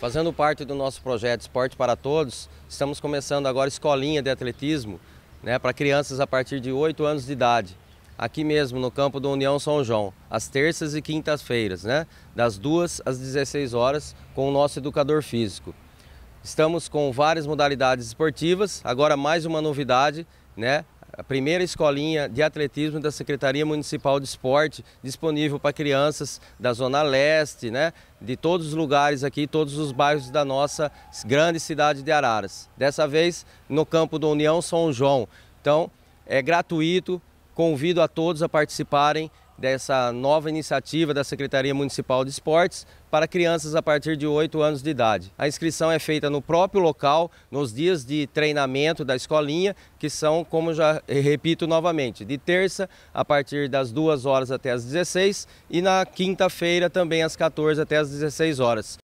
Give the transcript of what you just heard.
Fazendo parte do nosso projeto Esporte para Todos, estamos começando agora escolinha de atletismo né, para crianças a partir de 8 anos de idade, aqui mesmo no campo do União São João, às terças e quintas-feiras, né, das 2 às 16 horas, com o nosso educador físico. Estamos com várias modalidades esportivas, agora mais uma novidade, né, a primeira escolinha de atletismo da Secretaria Municipal de Esporte, disponível para crianças da Zona Leste, né, de todos os lugares aqui, todos os bairros da nossa grande cidade de Araras. Dessa vez no campo da União São João. Então, é gratuito, Convido a todos a participarem dessa nova iniciativa da Secretaria Municipal de Esportes para crianças a partir de 8 anos de idade. A inscrição é feita no próprio local, nos dias de treinamento da escolinha, que são, como já repito novamente, de terça a partir das 2 horas até as 16 e na quinta-feira também às 14 até as 16 horas.